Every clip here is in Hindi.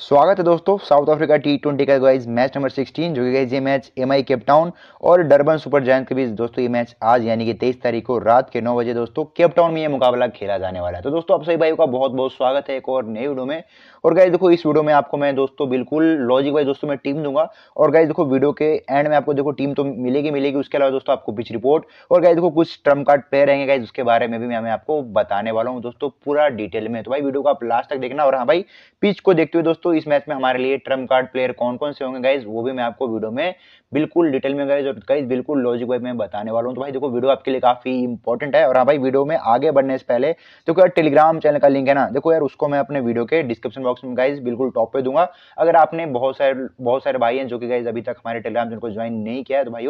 स्वागत है दोस्तों साउथ अफ्रीका टी ट्वेंटी का गाइज मैच नंबर 16 जो कि गाइज ये मैच एम आई केपटाउन और डरबन सुपर जैन के बीच दोस्तों ये मैच आज यानी कि 23 तारीख को रात के 9 बजे दोस्तों केपटाउन में ये मुकाबला खेला जाने वाला है तो दोस्तों आप सभी भाइयों का बहुत बहुत स्वागत है एक और नई वीडियो में और गाइज देखो इस वीडियो में आपको मैं दोस्तों बिल्कुल लॉजिक वाइज दोस्तों मैं टीम दूंगा और गाइज देखो वीडियो के एंड में आपको देखो टीम तो मिलेगी मिलेगी उसके अलावा दोस्तों आपको पिच रिपोर्ट और गाइज देखो कुछ ट्रम्प कार्ड पे रहेंगे गाइज उसके बारे में भी मैं आपको बताने वाला हूँ दोस्तों पूरा डिटेल में तो भाई वीडियो को आप लास्ट तक देखना और हाँ भाई पिच को देखते हुए दोस्तों दोस्तों इस मैच में हमारे लिए ट्रम्प कार्ड प्लेयर कौन कौन से होंगे गाइज वो भी मैं आपको वीडियो में बिल्कुल डिटेल में गाइज और गाइज बिल्कुल लॉजिक वाइज में बताने वाला हूँ तो भाई देखो वीडियो आपके लिए काफी इंपॉर्टेंट है और हाँ भाई वीडियो में आगे बढ़ने से पहले देखो यार टेलीग्राम चैनल का लिंक है ना देखो यार उसको मैं अपने वीडियो के डिस्क्रिप्शन बॉक्स में गाइज बिल्कुल टॉप पे दूंगा अगर आपने बहुत सारे बहुत सारे भाई हैं जो कि गाइज अभी तक हमारे टेलीग्राम चैनल को ज्वाइन नहीं किया है तो भाई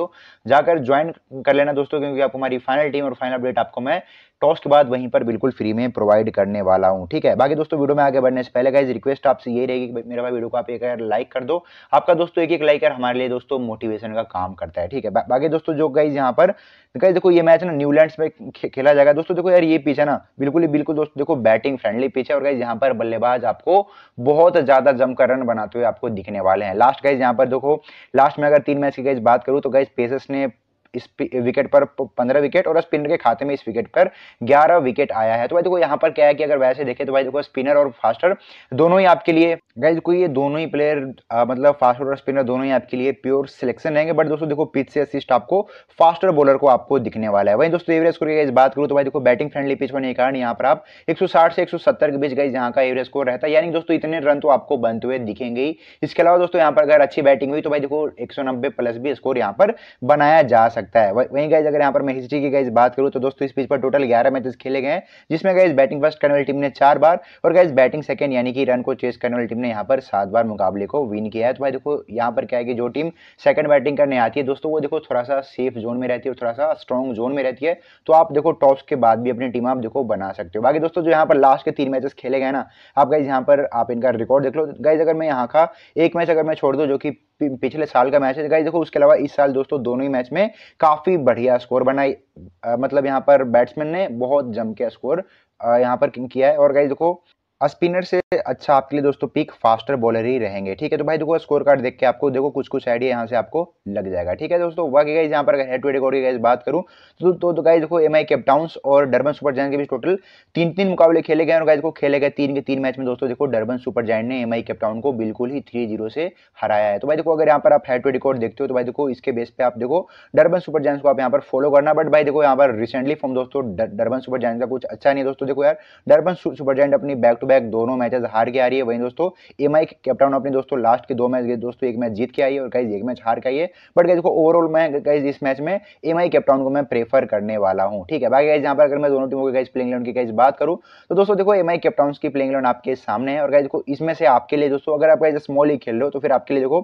जाकर ज्वाइन कर लेना दोस्तों क्योंकि आप हमारी फाइनल टीम और फाइनल अपडेट आपको मैं टॉस के बाद वहीं पर बिल्कुल फ्री में प्रोवाइड करने वाला हूँ ठीक है बाकी दोस्तों वीडियो में आगे बढ़ने से पहले का रिक्वेस्ट आपसे ये रहेगी कि मेरा भाई वीडियो को आप एक यार लाइक कर दो आपका दोस्तों एक एक लाइक यार हमारे लिए दोस्तों मोटिवेशन का काम करता है ठीक है बाकी दोस्तों जो गाइज यहाँ पर गाइज देखो ये मैच ना न्यूलैंड में खेला जाएगा दोस्तों देखो यार ये पिच है ना बिल्कुल ही बिल्कुल दोस्तों देखो बैटिंग फ्रेंडली पिच है और गाइज यहाँ पर बल्लेबाज आपको बहुत ज्यादा जमकर रन बनाते हुए आपको दिखने वाले हैं लास्ट गाइज यहाँ पर देखो लास्ट में अगर तीन मैच की गाइज बात करूँ तो गाइज पेसर्स ने इस विकेट पर पंद्रह विकेट और स्पिनर के खाते में इस विकेट पर ग्यारह विकेट आया है तो भाई देखो यहाँ पर क्या है कि अगर वैसे देखें तो भाई देखो स्पिनर और फास्टर दोनों ही आपके लिए गाइज देखो ये दोनों ही प्लेयर मतलब फास्टर और स्पिनर दोनों ही आपके लिए प्योर सिलेक्शन रहेंगे बट दोस्तों देखो पिच से असिस्ट आपको फास्टर बॉलर को आपको दिखने वाला है वहीं दोस्तों एवरेज स्कोर की बात करूँ तो भाई देखो बैटिंग फ्रेंडली पिच होने के कारण यहाँ पर आप एक से एक के बीच गई यहाँ का एवरेज स्कोर रहता है यानी दोस्तों इतने रन तो आपको बनते हुए दिखेंगे इसके अलावा दोस्तों यहाँ पर अगर अच्छी बैटिंग हुई तो भाई देखो एक प्लस भी स्कोर यहाँ पर बनाया जा सकता सकता है वहीं गाइज अगर यहाँ पर मैं हिस्ट्री की गाइज बात करूँ तो दोस्तों इस पिच पर टोटल ग्यारह मैचेस खेले गए जिसमें गाइज बैटिंग फर्स्ट करने वाली टीम ने चार बार और गाइज बैटिंग सेकंड यानी कि रन को चेस करने वाली टीम ने यहाँ पर सात बार मुकाबले को विन किया है तो भाई देखो यहाँ पर क्या है कि जो टीम सेकंड बैटिंग करने आती है दोस्तों वो देखो थोड़ा सा सेफ जोन में रहती है थोड़ा सा स्ट्रॉन्ग जोन में रहती है तो आप देखो टॉस के बाद भी अपनी टीम आप देखो बना सकते हो बाकी दोस्तों जो यहाँ पर लास्ट के तीन मैचेस खेले गए ना आप गाइज यहाँ पर आप इनका रिकॉर्ड देख लो गाइज अगर मैं यहाँ का एक मैच अगर मैं छोड़ दूँ जो कि पिछले साल का मैच है देखो उसके अलावा इस साल दोस्तों दोनों ही मैच में काफ़ी बढ़िया स्कोर बनाई मतलब यहाँ पर बैट्समैन ने बहुत जम के स्कोर यहाँ पर किंग किया है और गाइज देखो स्पिनर से अच्छा आपके लिए दोस्तों पिक फास्टर बॉलर ही रहेंगे ठीक है तो भाई देखो स्कोर कार्ड देख के आपको देखो कुछ कुछ आइडिया यहाँ से आपको लग जाएगा ठीक है दोस्तों बाकी गाइज यहाँ पर हेड टू हेड रिकॉर्ड की गाइज बात करूँ तो तो, तो गाइज देखो एम आई केपटाउंस और डरबन सुपर जैन के बीच टोटल तीन तीन मुकाबले खेले गए और गाइज को खेले गए तीन के तीन मैच में दोस्तों देखो डरबन सुपर जैन ने एम आई को बिल्कुल ही थ्री जीरो से हराया है तो भाई देखो अगर यहाँ पर आप हेड टू रिकॉर्ड देखते हो तो भाई देखो इसके बेस पर आप देखो डरबन सुपर जैन को आप यहाँ पर फॉलो करना बट भाई देखो यहाँ पर रिसेंटली फॉर्म दोस्तों डरबन सुपर जैन का कुछ अच्छा नहीं है दोस्तों देखो यार डरबन सुपर जैन अपनी बैक टू बैक दोनों मैचेस हार के आ रही है वहीं दोस्तों एम आई कैप्टाउन अपने दोस्तों लास्ट के दो मैच गए दोस्तों एक मैच जीत के आई है और गाइज एक मैच हार के आई है बट गाइज को ओवरऑल मैं गाइज इस मैच में एम आई कैप्टाउन को मैं प्रेफर करने वाला हूँ ठीक है बाकी यहाँ पर अगर मैं दोनों टीमों के गाइज प्लेंग इलेवन की गाइज बात करूँ तो दोस्तों देखो एम आई की प्लेंग इलेवन आपके सामने है और कहीं देखो इसमें से आपके लिए दोस्तों अगर आप कहीं स्मॉल ही खेल रहे हो तो फिर आपके लिए देखो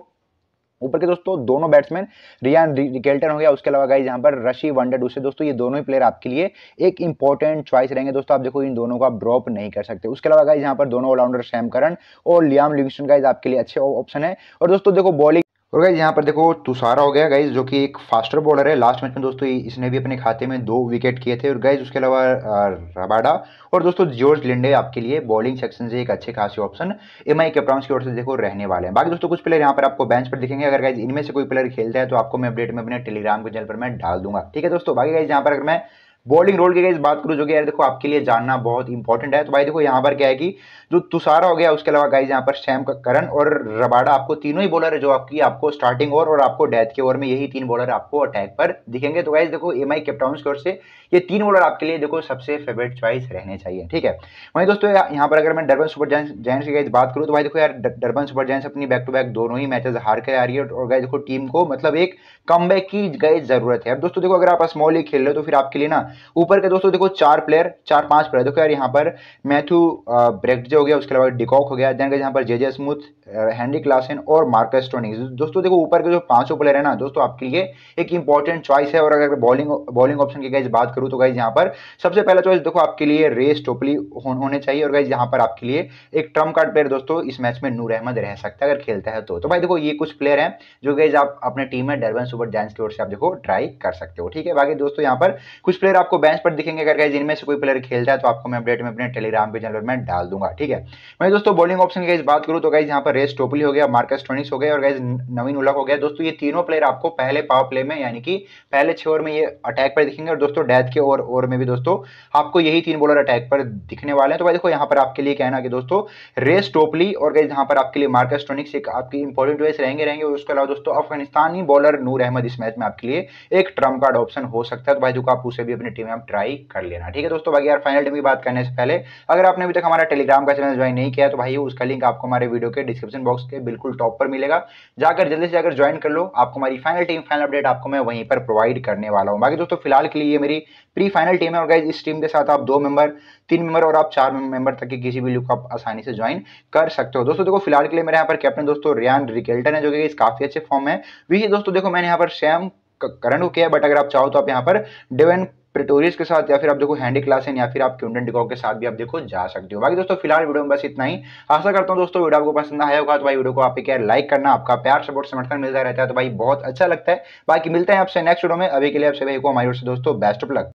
ऊपर के दोस्तों दोनों बैट्समैन रियान रिकेल्टन हो गया उसके अलावा गाइज यहाँ पर रशी वनडे से दोस्तों ये दोनों ही प्लेयर आपके लिए एक इंपॉर्टेंट चॉइस रहेंगे दोस्तों आप देखो इन दोनों को आप ड्रॉप नहीं कर सकते उसके अलावा गाइज यहाँ पर दोनों ऑलराउंडर सैम करन और लियाम लिविंगस्टन गाइज आपके लिए अच्छे ऑप्शन है और दोस्तों देखो बॉलिंग और गाइज यहाँ पर देखो तुषारा हो गया गाइज जो कि एक फास्टर बॉलर है लास्ट मैच में दोस्तों इसने भी अपने खाते में दो विकेट किए थे और गाइज उसके अलावा रबाडा और दोस्तों जॉर्ज लिंडे आपके लिए बॉलिंग सेक्शन से एक अच्छे खासी ऑप्शन एम आई कैप्राउंस की ओर से देखो रहने वाले हैं बाकी दोस्तों कुछ प्लेयर यहाँ पर आपको बेंच पर दिखेंगे अगर गाइज इनमें से कोई प्लेयर खेलता है तो आपको मैं अपडेट में अपने टेलीग्राम के चैनल पर मैं डाल दूंगा ठीक है दोस्तों बाकी गाइज यहाँ पर अगर मैं बॉलिंग रोल की गाइज बात करूँ जो कि यार देखो आपके लिए जानना बहुत इंपॉर्टेंट है तो भाई देखो यहाँ पर क्या है कि जो तुषारा हो गया उसके अलावा गाइज यहाँ पर शैम करण और रबाडा आपको तीनों ही बॉलर है जो आपकी आपको स्टार्टिंग ओवर और आपको डेथ के ओवर में यही तीन बॉलर आपको अटैक पर दिखेंगे तो गाइज देखो एम आई कैप्टाउन की ओर से ये तीन बॉलर आपके लिए देखो सबसे फेवरेट चॉइस रहने चाहिए ठीक है वहीं दोस्तों यहाँ पर अगर मैं डरबन सुपर जैंट्स की गाइज बात करूँ तो भाई देखो यार डरबन सुपर जैंट्स अपनी बैक टू बैक दोनों ही मैचेस हार कर आ रही है और गाइज देखो टीम को मतलब एक कम की गई जरूरत है अब दोस्तों देखो अगर आप स्मॉल ही खेल रहे हो तो फिर आपके लिए ना ऊपर के दोस्तों देखो चार प्लेयर चार पांच प्लेयर देखो यार यहाँ पर मैथ्यू ब्रेक्ट हो गया उसके अलावा डिकॉक हो गया देन यहाँ पर जे जे स्मूथ हैंडी क्लासन और मार्कस टोनिंग दोस्तों देखो ऊपर के जो पांचों प्लेयर है ना दोस्तों आपके लिए एक इंपॉर्टेंट चॉइस है और अगर बॉलिंग बॉलिंग ऑप्शन की गाइज बात करूँ तो गाइज यहाँ पर सबसे पहला चॉइस देखो आपके लिए रेस टोपली होने चाहिए और गाइज यहाँ पर आपके लिए एक ट्रम कार्ड प्लेयर दोस्तों इस मैच में नूर अहमद रह सकता है अगर खेलता है तो, तो भाई देखो ये कुछ प्लेयर है जो गाइज आप अपने टीम में डरबन सुपर जायंट्स की ओर से आप देखो ट्राई कर सकते हो ठीक है बाकी दोस्तों यहाँ पर कुछ प्लेयर आप आपको बेंच पर दिखेंगे अगर गाइज इनमें से कोई प्लेयर खेलता है तो आपको मैं अपडेट में अपने टेलीग्राम पे चैनल में डाल दूंगा ठीक है मैं दोस्तों बॉलिंग ऑप्शन की बात करूँ तो गाइज यहाँ पर रेस टोपली हो गया मार्कस टोनिस हो गया और गाइज नवीन उलक हो गया दोस्तों ये तीनों प्लेयर आपको पहले पावर प्ले में यानी कि पहले छः ओवर में ये अटैक पर दिखेंगे और दोस्तों डेथ के ओवर ओवर में भी दोस्तों आपको यही तीन बॉलर अटैक पर दिखने वाले हैं तो भाई देखो यहाँ पर आपके लिए कहना कि दोस्तों रेस टोपली और गाइज यहाँ पर आपके लिए मार्कस टोनिक्स एक आपकी इंपॉर्टेंट वेस रहेंगे रहेंगे और उसके अलावा दोस्तों अफगानिस्तानी बॉलर नूर अहमद इस मैच में आपके लिए एक ट्रम्प कार्ड ऑप्शन हो सकता है तो भाई देखो आप उसे भी अपने कम्युनिटी में आप ट्राई कर लेना ठीक है दोस्तों बाकी यार फाइनल टाइम की बात करने से पहले अगर आपने अभी तक हमारा टेलीग्राम का चैनल ज्वाइन नहीं किया तो भाई उसका लिंक आपको हमारे वीडियो के डिस्क्रिप्शन बॉक्स के बिल्कुल टॉप पर मिलेगा जाकर जल्दी से जाकर ज्वाइन कर लो आपको हमारी फाइनल टीम फाइनल अपडेट आपको मैं वहीं पर प्रोवाइड करने वाला हूँ बाकी दोस्तों फिलहाल के लिए मेरी प्री फाइनल टीम है और गाइज इस टीम के साथ आप दो मेंबर तीन मेंबर और आप चार मेंबर तक के किसी भी लुक आप आसानी से ज्वाइन कर सकते हो दोस्तों देखो फिलहाल के लिए मेरे यहाँ पर कैप्टन दोस्तों रियान रिकेल्टन है जो कि काफी अच्छे फॉर्म है वही दोस्तों देखो मैंने यहाँ पर सैम करंट को किया बट अगर आप चाहो तो आप यहाँ पर डेवन प्रिटोरियस के साथ या फिर आप देखो हैंडी क्लासन या फिर आप क्यूडन डिकॉक के साथ भी आप देखो जा सकते हो बाकी दोस्तों फिलहाल वीडियो में बस इतना ही आशा करता हूँ दोस्तों वीडियो आपको पसंद आया होगा तो भाई वीडियो को आप क्या लाइक करना आपका प्यार सपोर्ट समर्थन मिलता रहता है तो भाई बहुत अच्छा लगता है बाकी मिलते हैं आपसे नेक्स्ट वीडियो में अभी के लिए आपसे भाई को हमारी ओर से दोस्तों बेस्ट ऑफ लक